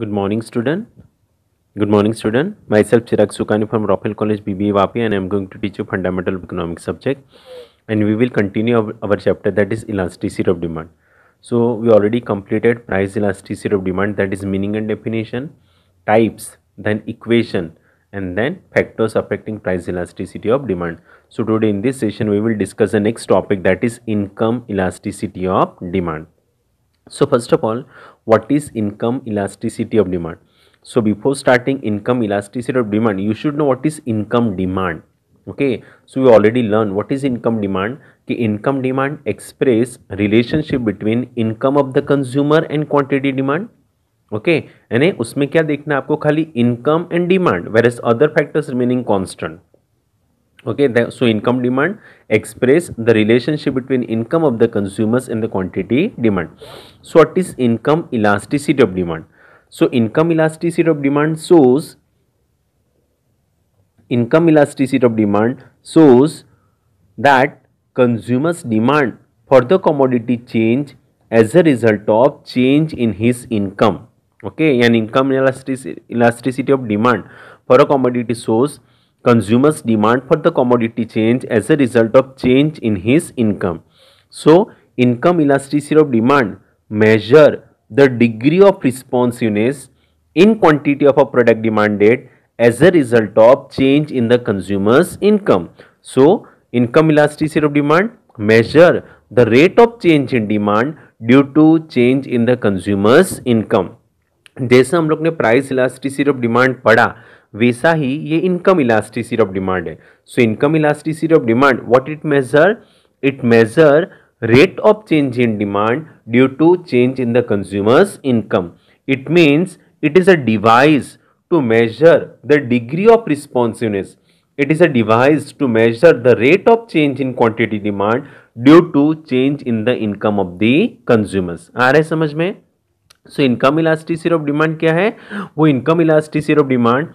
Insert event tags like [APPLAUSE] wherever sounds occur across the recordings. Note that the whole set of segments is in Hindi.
Good morning student. Good morning student. Myself Chirag Sukani from Rophel College BBA Vapi and I am going to teach you fundamental economics subject and we will continue our, our chapter that is elasticity of demand. So we already completed price elasticity of demand that is meaning and definition, types, then equation and then factors affecting price elasticity of demand. So today in this session we will discuss the next topic that is income elasticity of demand. So first of all, what is income elasticity of demand. So before starting income elasticity of demand, you should know what is income demand. Okay, so we already learned what is income demand. The income demand express relationship between income of the consumer and quantity demand. Okay okay, यानी उसमें क्या देखना है आपको खाली income and demand whereas other factors remaining okay the, so income demand express the relationship between income of the consumers and the quantity demand so what is income elasticity of demand so income elasticity of demand shows income elasticity of demand shows that consumers demand for the commodity change as a result of change in his income okay and income elasticity, elasticity of demand for a commodity source consumers demand for the commodity change as a result of change in his income so income elasticity of demand measure the degree of responsiveness in quantity of a product demanded as a result of change in the consumer's income. So, income elasticity of demand measure the rate of change in demand due to change in the consumer's income. जैसे हम लोग ने प्राइस इलास्टिसिटी ऑफ डिमांड पढ़ा वैसा ही ये इनकम इलास्टिसिटी ऑफ डिमांड है so income elasticity of demand what it measure it measure rate of change in demand due to change in the consumers income it means it is a device to measure the degree of responsiveness it is a device to measure the rate of change in quantity demand due to change in the income of the consumers आ रहे समझ में so income elasticity of demand क्या है वो income elasticity of demand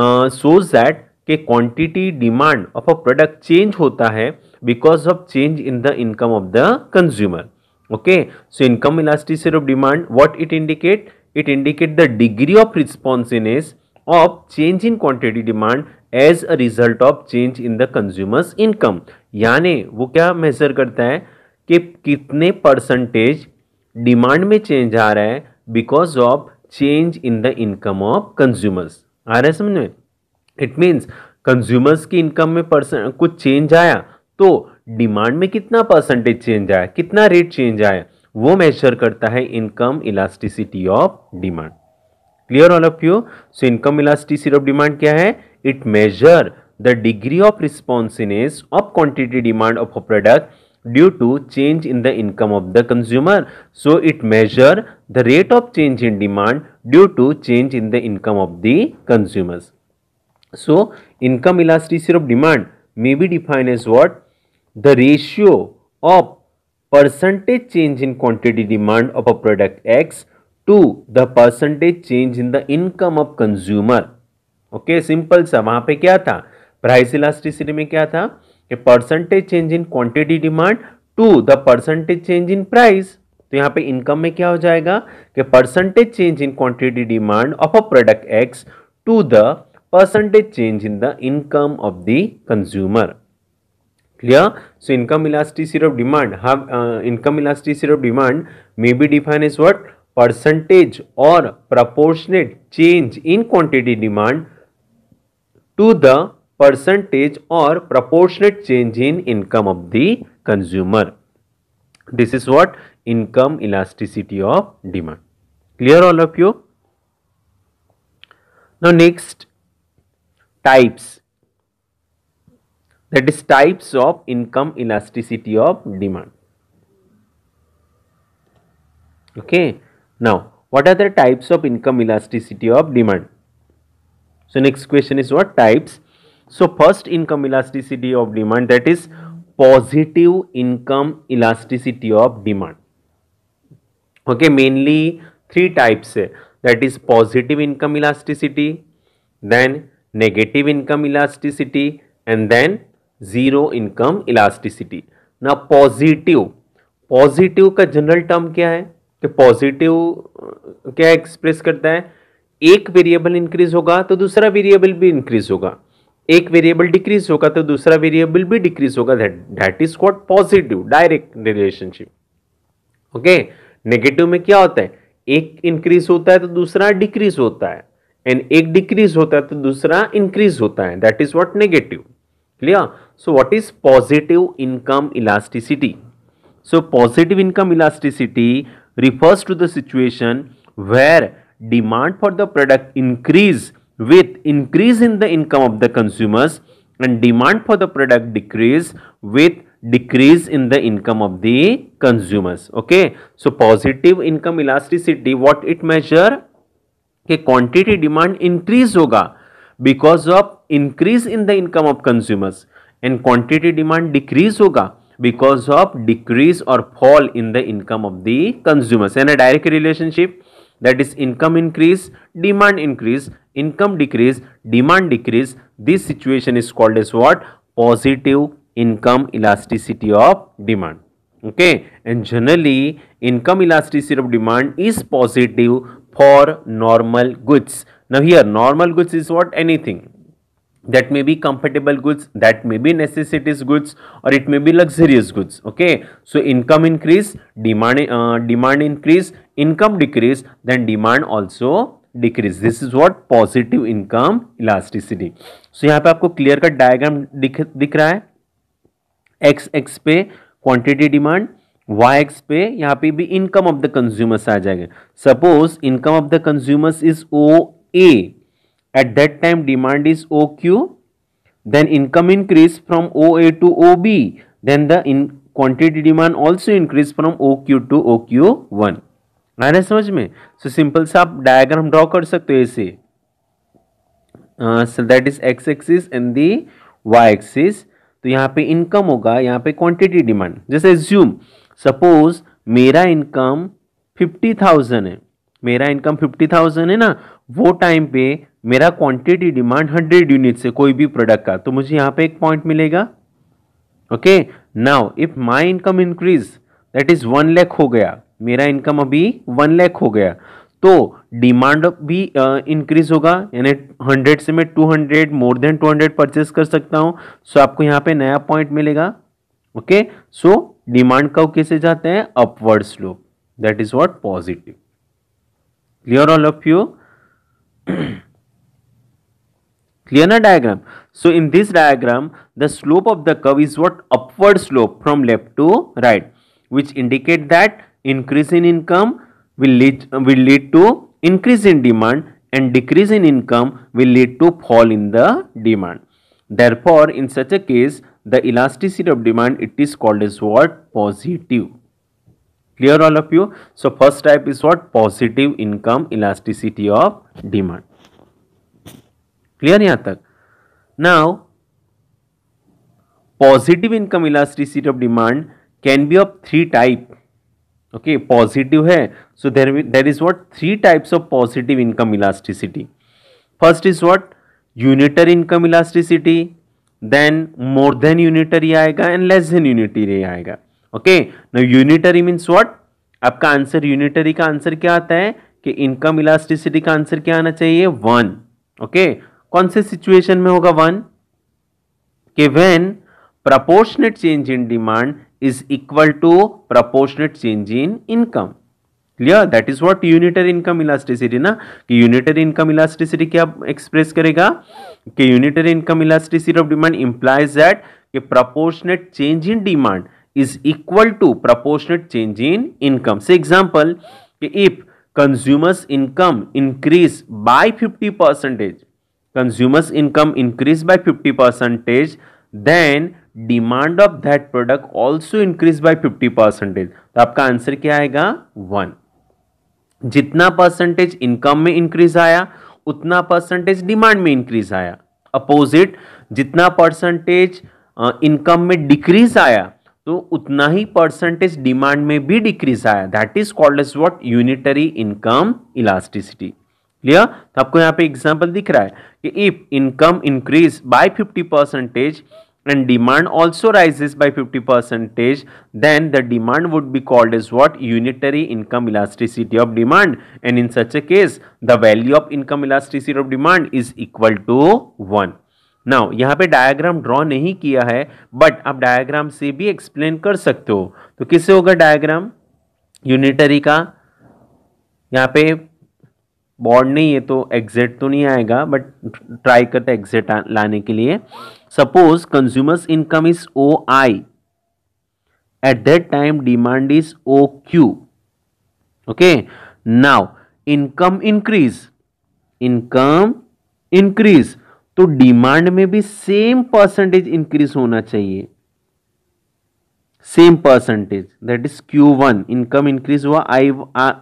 shows that के quantity demand of a product change होता है because of change in the income of the consumer okay so income elasticity of demand what it indicate it indicate the degree of responsiveness of change in quantity demand as a result of change in the consumers income यानी वो क्या मेजर करता है कि कितने परसेंटेज डिमांड में चेंज आ रहा है because of change in the income of consumers आ है समझ में इट मीन्स कंज्यूमर्स की इनकम में परसेंट कुछ चेंज आया तो डिमांड में कितना परसेंटेज चेंज आया कितना रेट चेंज आया वो मेजर करता है income elasticity of demand clear all of you so income elasticity of demand क्या है it measure the degree of responsiveness of quantity demand of a product due to change in the income of the consumer. So it measure the rate of change in demand due to change in the income of the consumers. So income elasticity of demand may be defined as what? The ratio of percentage change in quantity demand of a product X to the percentage change in the income of consumer. Okay okay, simple सा वहां पे क्या था प्राइस इलास्टिसिटी में क्या था a percentage change in quantity demand to the percentage change in price तो यहाँ पे इनकम में क्या हो जाएगा कि percentage change in quantity demand of a product X to the percentage change in the income of the consumer clear so income elasticity of demand how income elasticity of demand may be define is what percentage और proportionate change in quantity demand to the percentage or proportionate change in income of the consumer. This is what income elasticity of demand. Clear all of you? Now next types that is types of income elasticity of demand. Okay. Now what are the types of income elasticity of demand? So next question is what types so first income elasticity of demand that is positive income elasticity of demand okay mainly three types है that is positive income elasticity then negative income elasticity and then zero income elasticity ना पॉजिटिव पॉजिटिव का जनरल टर्म क्या है कि तो पॉजिटिव uh, क्या एक्सप्रेस करता है एक वेरिएबल इंक्रीज होगा तो दूसरा वेरिएबल भी इंक्रीज होगा एक वेरिएबल डिक्रीज होगा तो दूसरा वेरिएबल भी डिक्रीज होगा that is called positive direct relationship okay negative में क्या होता है एक इंक्रीज होता है तो दूसरा डिक्रीज होता है एंड एक डिक्रीज होता है तो दूसरा इंक्रीज होता है that is what negative clear so what is positive income elasticity so positive income elasticity refers to the situation where demand for the product increase with increase in the income of the consumers and demand for the product decrease with decrease in the income of the consumers okay so positive income elasticity what it measure a quantity demand increase hoga because of increase in the income of consumers and quantity demand decrease hoga because of decrease or fall in the income of the consumers and a direct relationship that is income increase demand increase income decrease demand decrease this situation is called as what positive income elasticity of demand okay and generally income elasticity of demand is positive for normal goods now here normal goods is what anything that may be compatible goods that may be necessities goods or it may be luxurious goods okay so income increase demand uh, demand increase income decrease then demand also decrease this is what positive income elasticity so यहाँ पे आपको क्लियर कट डायग्राम दिख दिख रहा है एक्स एक्स पे क्वांटिटी डिमांड वाई एक्स पे यहाँ पे भी इनकम ऑफ द कंज्यूमर्स आ जाएगा suppose income of the consumers is O A at that time demand is O Q then income from then income increase from OA to OB then demand also increase from O Q to O Q one आ रहे समझ में सो सिंपल से आप डायग्राम ड्रॉ कर सकते हो ऐसे so that is X axis and the Y axis तो यहाँ पे इनकम होगा यहाँ पे क्वांटिटी डिमांड जैसे ज्यूम सपोज मेरा इनकम फिफ्टी थाउजेंड है मेरा इनकम फिफ्टी थाउजेंड है ना वो टाइम पे मेरा क्वांटिटी डिमांड हंड्रेड यूनिट से कोई भी प्रोडक्ट का तो मुझे यहाँ पे एक पॉइंट मिलेगा okay now if my income increase that is one lakh हो गया मेरा इनकम अभी वन लैख हो गया तो डिमांड भी इंक्रीज होगा यानी हंड्रेड से मैं two hundred more than two hundred purchase कर सकता हूँ सो so, आपको यहाँ पे नया पॉइंट मिलेगा ओके सो डिमांड कव कैसे जाते हैं upward slope that is what positive clear all of you clear ना diagram so in this diagram the slope of the curve is what upward slope from left to right which indicate that Increase in income will lead, will lead to increase in demand and decrease in income will lead to fall in the demand. Therefore, in such a case, the elasticity of demand it is called as what? Positive. Clear all of you? So, first type is what? Positive income elasticity of demand. Clear यहाँ Now, positive income elasticity of demand can be of three type okay positive है so there there is what three types of positive income elasticity first is what unitary income elasticity then more than unitary आएगा एंड लेस देन यूनिटरी आएगा okay no unitary means what आपका आंसर यूनिटरी का आंसर क्या आता है कि इनकम इलास्टिसिटी का आंसर क्या आना चाहिए वन ओके okay? कौन से सिचुएशन में होगा वन के when proportionate change in demand is equal to proportionate change in income clear that is what unitary income elasticity ना कि यूनिटरी इनकम इलास्टिसिटी क्या एक्सप्रेस करेगा कि unitary income elasticity of demand implies that कि proportionate change in demand is equal to proportionate change in income से example if consumers income increase by 50 percentage consumers income increase by 50 percentage then demand of that product also increase by fifty percentage तो आपका आंसर क्या आएगा वन जितना परसेंटेज इनकम में इंक्रीज आया उतना परसेंटेज डिमांड में इंक्रीज आया अपोजिट जितना परसेंटेज इनकम में डिक्रीज आया तो उतना ही परसेंटेज डिमांड में भी डिक्रीज आया that is called as what unitary income elasticity clear तो आपको यहाँ पे एग्जांपल दिख रहा है कि if income increase by 50 percentage and demand also rises by 50 percentage then the demand would be called as what unitary income elasticity of demand and in such a case the value of income elasticity of demand is equal to 1 now यहाँ पे डायग्राम ड्रॉ नहीं किया है बट आप डायग्राम से भी एक्सप्लेन कर सकते हो तो किससे होगा डायग्राम यूनिटरी का यहाँ पे बॉन्ड नहीं है तो एग्जिट तो नहीं आएगा बट ट्राई करते एग्जिट लाने के लिए suppose consumers income is O I at that time demand is O Q okay now income increase income increase तो डिमांड में भी सेम परसेंटेज इंक्रीज होना चाहिए same percentage that is Q one income increase हुआ आई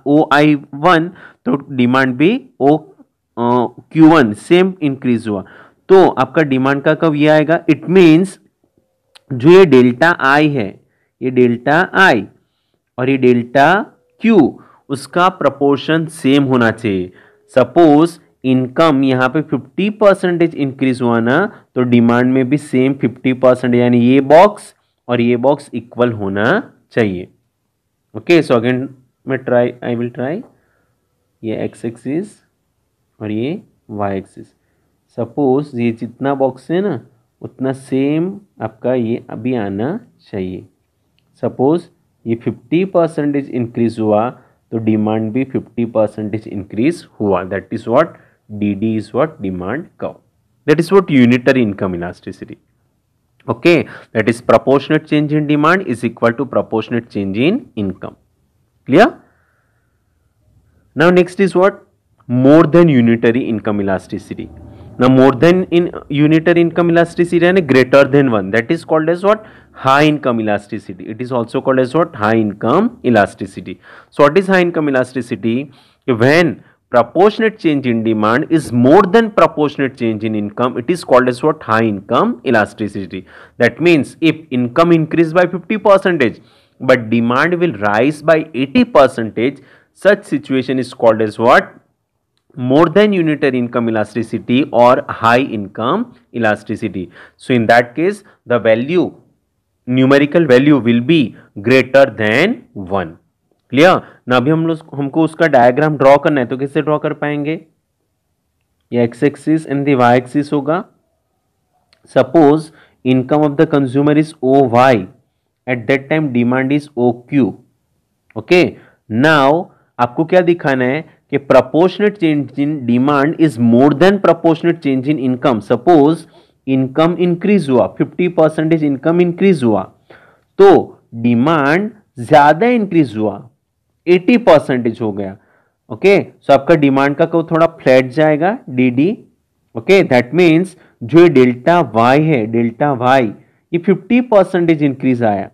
ओ आई वन तो डिमांड भी O Q one same increase हुआ तो आपका डिमांड का कब ये आएगा इट मीन्स जो ये डेल्टा आई है ये डेल्टा आई और ये डेल्टा क्यू उसका प्रपोर्शन सेम होना चाहिए सपोज इनकम यहाँ पे 50 परसेंटेज इंक्रीज हुआ ना तो डिमांड में भी सेम 50 परसेंट यानी ये बॉक्स और ये बॉक्स इक्वल होना चाहिए ओके सो अगेन मैं ट्राई आई विल ट्राई ये एक्स एक्सिस और ये वाई एक्सिस सपोज ये जितना बॉक्स है ना उतना सेम आपका ये अभी आना चाहिए सपोज़ ये फिफ्टी परसेंटेज इंक्रीज़ हुआ तो डिमांड भी फिफ्टी परसेंटेज इंक्रीज़ हुआ that is what D D is what demand curve that is what unitary income elasticity okay that is proportionate change in demand is equal to proportionate change in income clear now next is what more than unitary income elasticity now more than in unitary income elasticity and greater than one that is called as what high income elasticity it is also called as what high income elasticity so what is high income elasticity when proportionate change in demand is more than proportionate change in income it is called as what high income elasticity that means if income increase by 50 percentage but demand will rise by 80 percentage such situation is called as what more than unitary income elasticity or high income elasticity so in that case the value numerical value will be greater than 1 clear ना अभी हम लोग हमको उसका डायग्राम ड्रॉ करना है तो कैसे ड्रॉ कर पाएंगे ये X axis and the Y axis होगा suppose income of the consumer is O Y at that time demand is O Q okay now आपको क्या दिखाना है कि proportionate change in demand is more than proportionate change in income suppose income increase हुआ 50 परसेंटेज इनकम इंक्रीज हुआ तो डिमांड ज़्यादा इंक्रीज हुआ एटी परसेंटेज हो गया ओके okay? सो so आपका डिमांड का थोड़ा फ्लैट जाएगा D D okay that means जो डेल्टा वाई है डेल्टा वाई ये फिफ्टी परसेंटेज इंक्रीज आया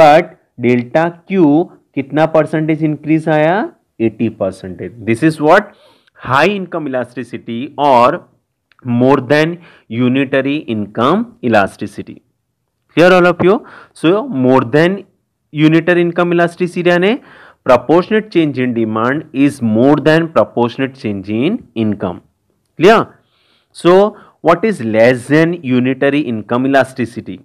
बट डेल्टा क्यू कितना परसेंटेज इंक्रीज आया eighty percentage this is what high income elasticity और more than unitary income elasticity clear all of you so more than unitary income elasticity यानी proportionate change in demand is more than proportionate change in income. Clear? So, what is less than unitary income elasticity?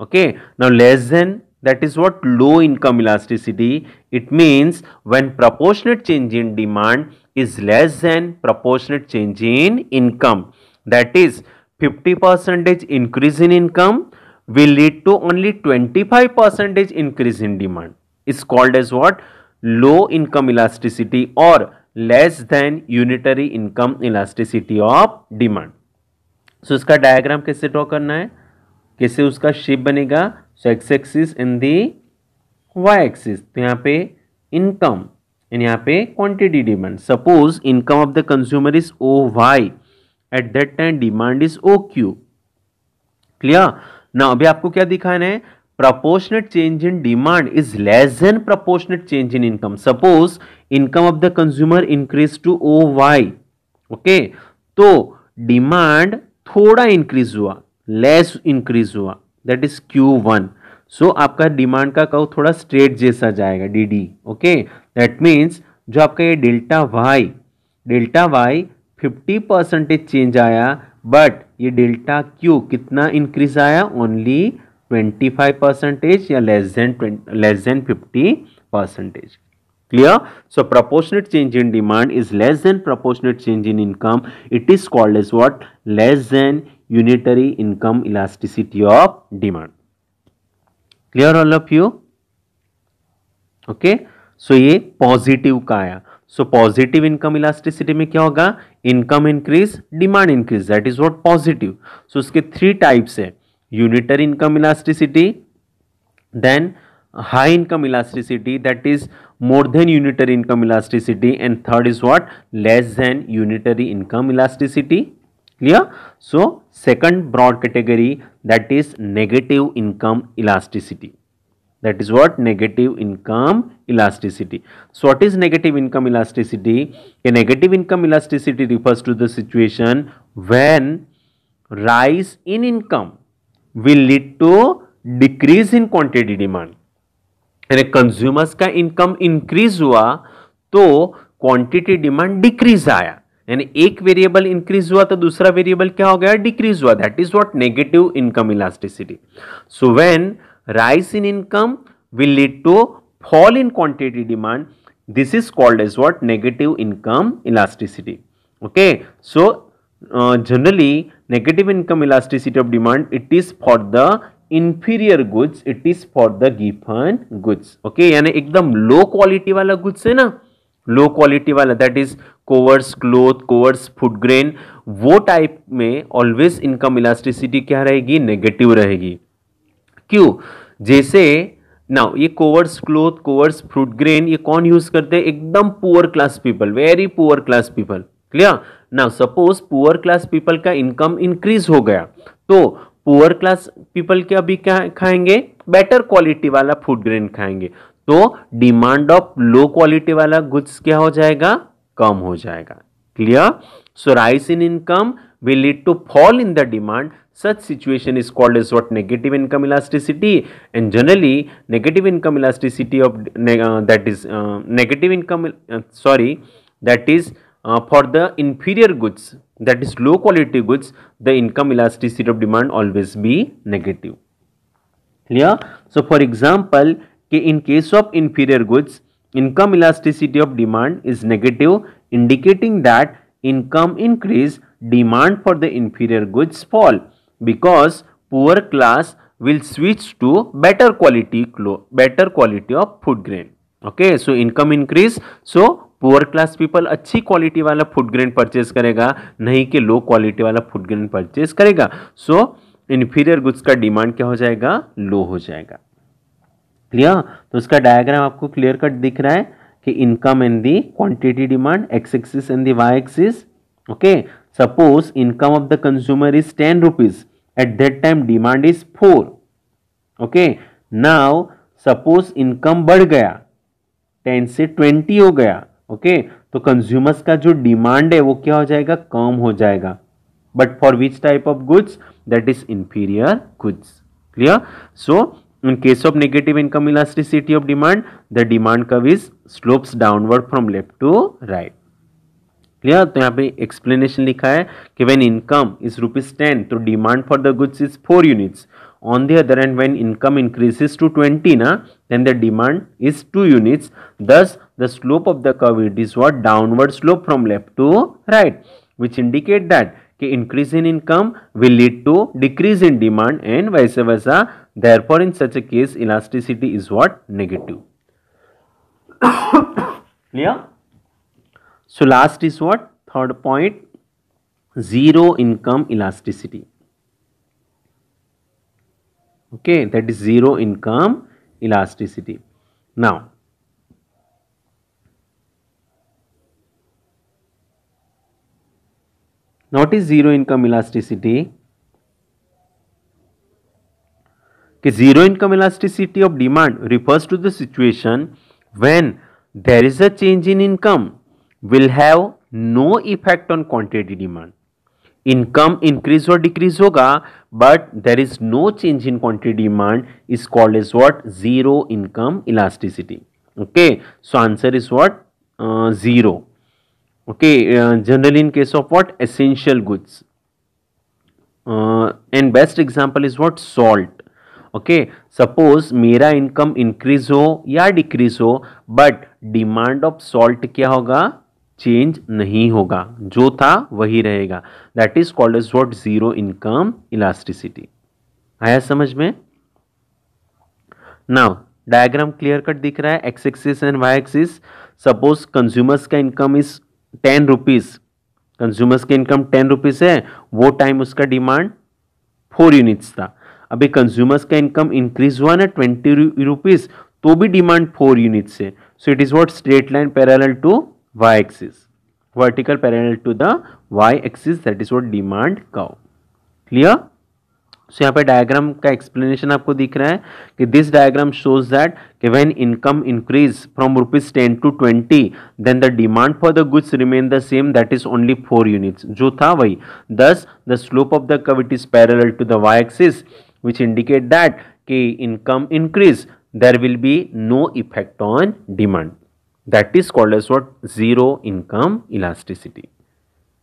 Okay. Now, less than that is what low income elasticity. It means when proportionate change in demand is less than proportionate change in income. That is 50 percentage increase in income will lead to only 25 percentage increase in demand. It's called as what? Low income elasticity और less than unitary income elasticity of demand so इसका डायग्राम कैसे ड्रॉ करना है कैसे उसका शेप बनेगा so X axis and the Y axis तो यहाँ पे इनकम इन यहाँ पे quantity demand suppose income of the consumer is O Y at that time demand is O Q clear ना अभी आपको क्या दिखाना है proportionate change in demand is less than proportionate change in income suppose income of the consumer to to Y okay तो डिमांड थोड़ा इंक्रीज हुआ लेस इंक्रीज हुआ that is Q one so आपका डिमांड का कर्व थोड़ा स्ट्रेट जैसा जाएगा D D okay that means जो आपका ये delta Y delta Y fifty percentage change आया बट ये डेल्टा क्यू कितना इंक्रीज आया ओनली ट्वेंटी फाइव परसेंटेज या less than twenty less than fifty percentage clear so proportionate change in demand is less than proportionate change in income it is called is what less than unitary income elasticity of demand clear all of you okay so ये पॉजिटिव का आया सो पॉजिटिव इनकम इलास्टिसिटी में क्या होगा income increase demand increase that is what positive so उसके थ्री टाइप्स है unitary income elasticity then high income elasticity that is more than unitary income elasticity and third is what less than unitary income elasticity clear so second broad category that is negative income elasticity that is what negative income elasticity so what is negative income elasticity a negative income elasticity refers to the situation when rise in income will lead to decrease in quantity demand यानी कंज्यूमर्स का इनकम इंक्रीज हुआ तो क्वांटिटी डिमांड डिक्रीज आया यानी एक वेरिएबल इंक्रीज हुआ तो दूसरा वेरिएबल क्या हो गया डिक्रीज हुआ that is what negative income elasticity so when rise in income will lead to fall in quantity demand this is called is what negative income elasticity okay so generally negative income elasticity of demand it is for the the inferior goods it is for the Giffen goods okay यानी एकदम लो क्वालिटी वाला गुड्स है ना लो क्वालिटी वाला that is coarse cloth coarse food grain वो टाइप में ऑलवेज इनकम इलास्टिसिटी क्या रहेगी नेगेटिव रहेगी क्यों जैसे नाउ ये coarse cloth coarse fruit grain ये कौन यूज करते हैं एकदम poor class people very poor class people clear ना सपोज पुअर क्लास पीपल का इनकम इंक्रीज हो गया तो पुअर क्लास पीपल के अभी क्या खाएंगे बेटर क्वालिटी वाला फूड ग्रेन खाएंगे तो डिमांड ऑफ लो क्वालिटी वाला गुड्स क्या हो जाएगा कम हो जाएगा clear so rise in income will lead to fall in the demand such situation is called is what negative income elasticity and generally negative income elasticity of that is negative income sorry that is uh, for the inferior goods that is low quality goods the income elasticity of demand always be negative clear so for example in case of inferior goods income elasticity of demand is negative indicating that income increase demand for the inferior goods fall because poor class will switch to better quality better quality of food grain okay so income increase so poor class people अच्छी क्वालिटी वाला फूड ग्रेन परचेज करेगा नहीं कि लो क्वालिटी वाला फूड ग्रेन परचेज करेगा सो इन्फीरियर गुड्स का डिमांड क्या हो जाएगा लो हो जाएगा क्लियर तो उसका डायग्राम आपको क्लियर कट दिख रहा है कि income and the quantity demand X axis and the Y axis okay suppose income of the consumer is ten rupees at that time demand is four okay now suppose income बढ़ गया टेन से ट्वेंटी हो गया ओके तो कंज्यूमर्स का जो डिमांड है वो क्या हो जाएगा कम हो जाएगा but for which type of goods that is inferior goods clear so in case of negative income elasticity of demand the demand curve is slopes downward from left to right clear तो यहाँ पे एक्सप्लेनेशन लिखा है कि when income is rupees ten तो demand for the goods is four units On the other hand, when income increases to 20, na, then the demand is 2 units. Thus, the slope of the curve it is what downward slope from left to right, which indicate that okay, increase in income will lead to decrease in demand and vice versa. Therefore, in such a case, elasticity is what negative. [COUGHS] Clear? So last is what? Third point, zero income elasticity. okay that is zero in Coombe elasticity now notice zero in Coombe elasticity कि zero in Coombe elasticity of demand refers to the situation when there is a change in income will have no effect on quantity demand income increase और डिक्रीज होगा but there is no change in quantity demand is called as what zero income elasticity okay so answer is what uh, zero okay uh, generally in case of what essential goods uh, and best example is what salt okay suppose mera income increase ho ya decrease ho but demand of salt kya hoga change नहीं होगा जो था वही रहेगा that is called as what zero income elasticity आया समझ में नाउ डायग्राम क्लियर कट दिख रहा है X axis and Y axis suppose consumers का income is ten rupees consumers का इनकम टेन रुपीज़ है वो टाइम उसका डिमांड फोर यूनिट्स था अभी कंज्यूमर्स का इनकम इंक्रीज हुआ ना ट्वेंटी रुपीज़ तो भी डिमांड फोर यूनिट्स है so it is what straight line parallel to y axis vertical parallel to the y axis that is what demand curve clear so so, यहाँ पे डायग्राम का एक्सप्लेनेशन आपको दिख रहा है कि दिस डायग्राम शोज दैट कि when income increase from rupees ten to twenty then the demand for the goods remain the same that is only four units जो था वही thus the slope of the curve it is parallel to the Y axis which indicate that कि income increase there will be no effect on demand that is called as what zero income elasticity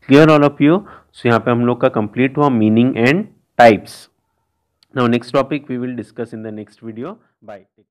clear all of you so यहाँ पे हम complete हुआ meaning and types now next topic we will discuss in the next video bye